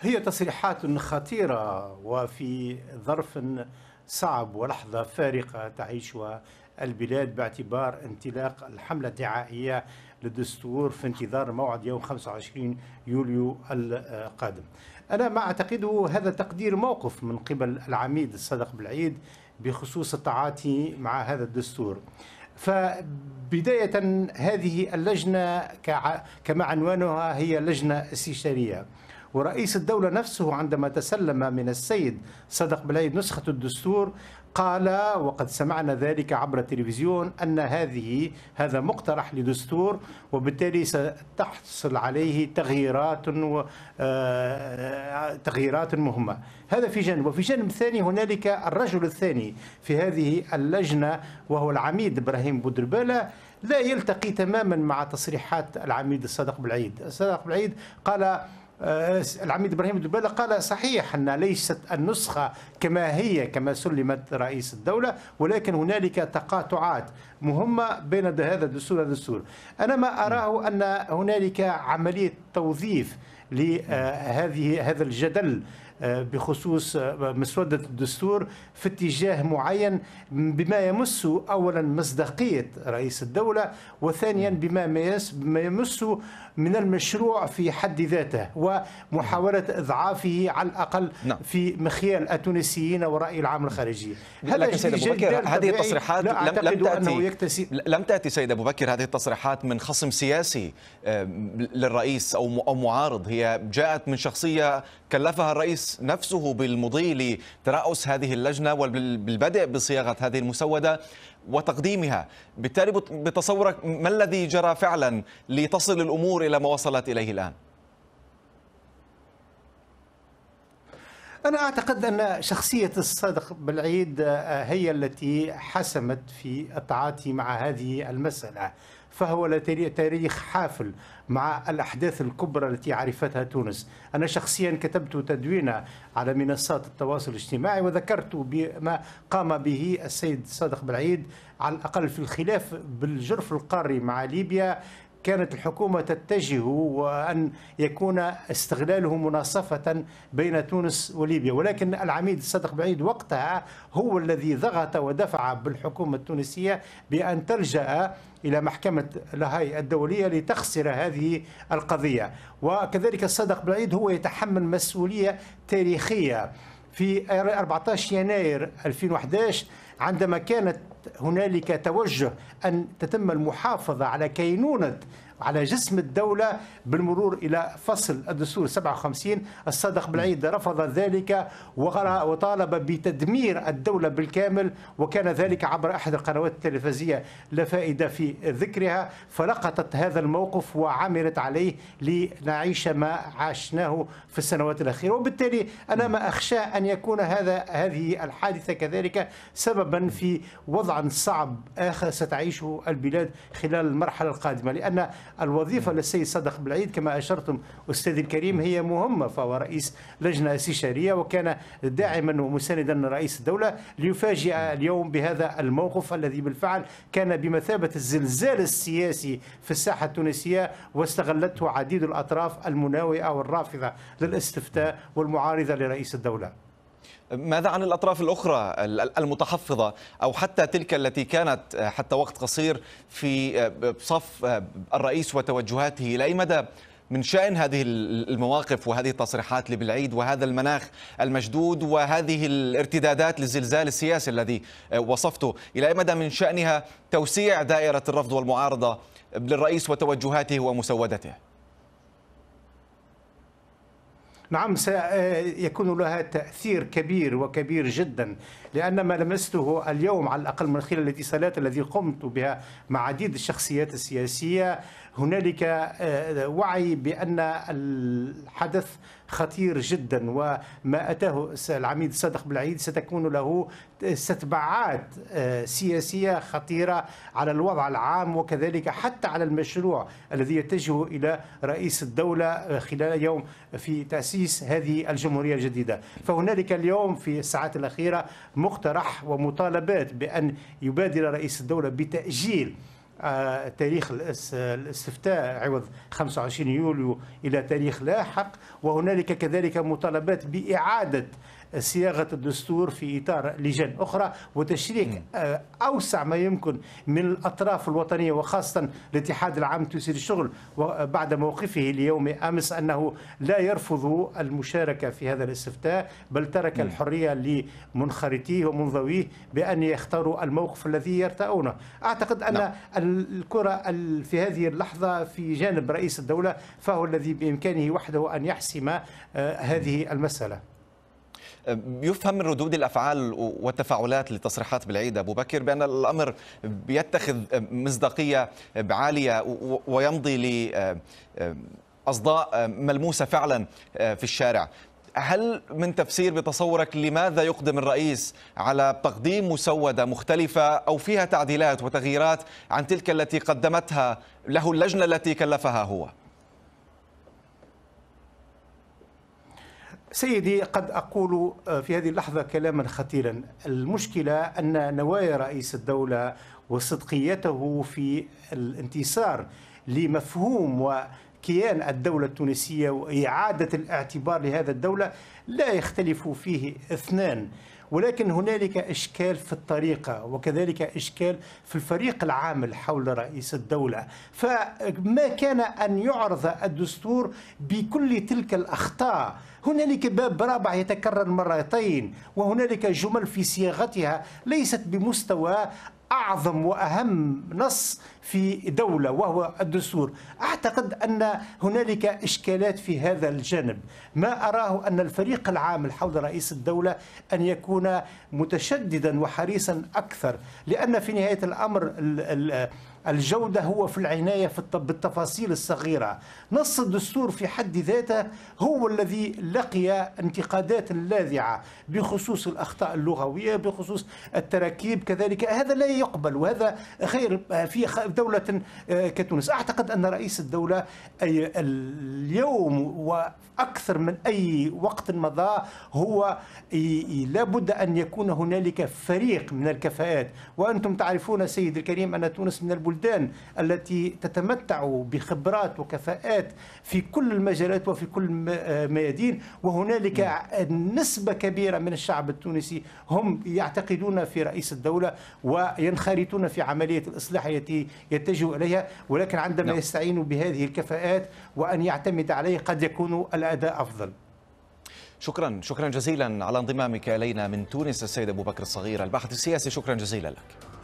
هي تصريحات خطيرة وفي ظرف صعب ولحظة فارقة تعيشها البلاد باعتبار انطلاق الحملة الدعائية للدستور في انتظار موعد يوم 25 يوليو القادم أنا ما أعتقده هذا تقدير موقف من قبل العميد الصادق بالعيد بخصوص التعاطي مع هذا الدستور فبداية هذه اللجنة كما عنوانها هي لجنة استشارية ورئيس الدولة نفسه عندما تسلم من السيد صدق بلايد نسخة الدستور قال وقد سمعنا ذلك عبر التلفزيون أن هذه هذا مقترح لدستور وبالتالي ستحصل عليه تغييرات آه، تغييرات مهمة هذا في جانب وفي جانب ثاني هنالك الرجل الثاني في هذه اللجنة وهو العميد إبراهيم بودربالة لا يلتقي تماما مع تصريحات العميد الصادق بالعيد الصادق بالعيد قال آه، العميد ابراهيم الدبالة قال صحيح ان ليست النسخه كما هي كما سلمت رئيس الدوله ولكن هنالك تقاطعات مهمه بين هذا الدستور هذا الدستور انا ما اراه ان هنالك عمليه توظيف لهذه هذا الجدل آه، بخصوص آه، مسودة الدستور في اتجاه معين بما يمس أولا مصداقية رئيس الدولة وثانيا بما يمس من المشروع في حد ذاته ومحاولة إضعافه على الأقل نعم. في مخيال التونسيين ورأي العام الخارجي هذا سيد أبو بكر هذه التصريحات لم, لم تأتي يكتسي... لم تأتي سيد أبو بكر هذه التصريحات من خصم سياسي للرئيس او معارض هي جاءت من شخصيه كلفها الرئيس نفسه بالمضي لترأس هذه اللجنه وبالبدء بصياغه هذه المسوده وتقديمها بالتالي بتصورك ما الذي جرى فعلا لتصل الامور الى ما وصلت اليه الان أنا أعتقد أن شخصية الصدق بالعيد آه، هي التي حسمت في التعاطي مع هذه المسألة فهو تاريخ حافل مع الأحداث الكبرى التي عرفتها تونس أنا شخصيا كتبت تدوينة على منصات التواصل الاجتماعي وذكرت بما قام به السيد صادق بالعيد على الأقل في الخلاف بالجرف القاري مع ليبيا كانت الحكومة تتجه وأن يكون استغلاله مناصفة بين تونس وليبيا ولكن العميد صدق بعيد وقتها هو الذي ضغط ودفع بالحكومة التونسية بأن تلجأ إلى محكمة لاهاي الدولية لتخسر هذه القضية وكذلك صدق بعيد هو يتحمل مسؤولية تاريخية في 14 يناير 2011 عندما كانت هنالك توجه أن تتم المحافظة على كينونة على جسم الدولة بالمرور إلى فصل الدستور 57 الصادق بالعيد رفض ذلك وطالب بتدمير الدولة بالكامل وكان ذلك عبر أحد القنوات التلفزية لا فائدة في ذكرها فلقطت هذا الموقف وعملت عليه لنعيش ما عشناه في السنوات الأخيرة وبالتالي أنا ما أخشى أن يكون هذا هذه الحادثة كذلك سببا في وضع صعب آخر ستعيشه البلاد خلال المرحلة القادمة لأن الوظيفة نعم. للسيد صدق بالعيد كما أشرتم أستاذ الكريم هي مهمة فهو رئيس لجنة استشارية وكان داعما ومساندا رئيس الدولة ليفاجئ نعم. اليوم بهذا الموقف الذي بالفعل كان بمثابة الزلزال السياسي في الساحة التونسية واستغلته عديد الأطراف المناوئة والرافضة للاستفتاء والمعارضة لرئيس الدولة ماذا عن الأطراف الأخرى المتحفظة أو حتى تلك التي كانت آه، حتى وقت قصير في آه، صف آه، الرئيس وتوجهاته إلى أي مدى من شأن هذه المواقف وهذه التصريحات لبلعيد وهذا المناخ المشدود وهذه الارتدادات للزلزال السياسي الذي وصفته إلى أي مدى من شأنها توسيع دائرة الرفض والمعارضة للرئيس وتوجهاته ومسودته نعم سيكون لها تأثير كبير وكبير جدا لأن ما لمسته اليوم على الأقل من خلال الاتصالات التي قمت بها مع عديد الشخصيات السياسية هنالك آه، وعي بأن الحدث خطير جدا وما أتاه العميد صادق بالعيد ستكون له تبعات آه، سياسية خطيرة على الوضع العام وكذلك حتى على المشروع الذي يتجه إلى رئيس الدولة آه، خلال يوم في تأسيس هذه الجمهورية الجديدة فهنالك اليوم في الساعات الأخيرة مقترح ومطالبات بأن يبادر رئيس الدولة بتأجيل آه، تاريخ الاستفتاء عوض 25 يوليو الى تاريخ لاحق وهنالك كذلك مطالبات باعاده صياغه الدستور في اطار لجان اخرى وتشريك آه، اوسع ما يمكن من الاطراف الوطنيه وخاصه الاتحاد العام التونسي للشغل بعد موقفه اليوم امس انه لا يرفض المشاركه في هذا الاستفتاء بل ترك الحريه لمنخرطيه ومنضويه بان يختاروا الموقف الذي يرتاونه اعتقد ان نعم. الكره في هذه اللحظه في جانب رئيس الدوله فهو الذي بامكانه وحده ان يحسم آه، هذه المساله يفهم من ردود الافعال والتفاعلات لتصريحات بالعيد ابو بكر بان الامر يتخذ مصداقيه عاليه ويمضي ل آه، اصداء آه، ملموسه فعلا آه، في الشارع هل من تفسير بتصورك لماذا يقدم الرئيس على تقديم مسودة مختلفة أو فيها تعديلات وتغييرات عن تلك التي قدمتها له اللجنة التي كلفها هو؟ سيدي قد أقول آه، في هذه اللحظة كلاما خطيرا المشكلة أن نوايا رئيس الدولة وصدقيته في الانتصار لمفهوم وكيان الدولة التونسية وإعادة الاعتبار لهذا الدولة لا يختلف فيه اثنان ولكن هنالك إشكال في الطريقة وكذلك إشكال في الفريق العامل حول رئيس الدولة فما كان أن يعرض الدستور بكل تلك الأخطاء هنالك باب رابع يتكرر مرتين وهنالك جمل في صياغتها ليست بمستوى أعظم وأهم نص في دولة وهو الدستور أعتقد أن هنالك إشكالات في هذا الجانب ما أراه أن الفريق العام حول رئيس الدولة أن يكون متشددا وحريصا أكثر لأن في نهاية الأمر الجودة هو في العناية بالتفاصيل الصغيرة نص الدستور في حد ذاته هو الذي لقي انتقادات لاذعة بخصوص الأخطاء اللغوية بخصوص التراكيب كذلك هذا لا يقبل وهذا خير في دولة آه، كتونس أعتقد أن رئيس الدولة أي اليوم وأكثر من أي وقت مضى هو لابد أن يكون هنالك فريق من الكفاءات وأنتم تعرفون سيد الكريم أن تونس من البلدان التي تتمتع بخبرات وكفاءات في كل المجالات وفي كل الميادين آه، وهنالك نعم. نسبة كبيرة من الشعب التونسي هم يعتقدون في رئيس الدولة وينخرطون في عملية الإصلاح التي يتجهوا إليها ولكن عندما نعم. يستعينوا بهذه الكفاءات وأن يعتمد عليه قد يكون الأداء أفضل شكرا شكرا جزيلا على انضمامك إلينا من تونس السيد أبو بكر الصغير الباحث السياسي شكرا جزيلا لك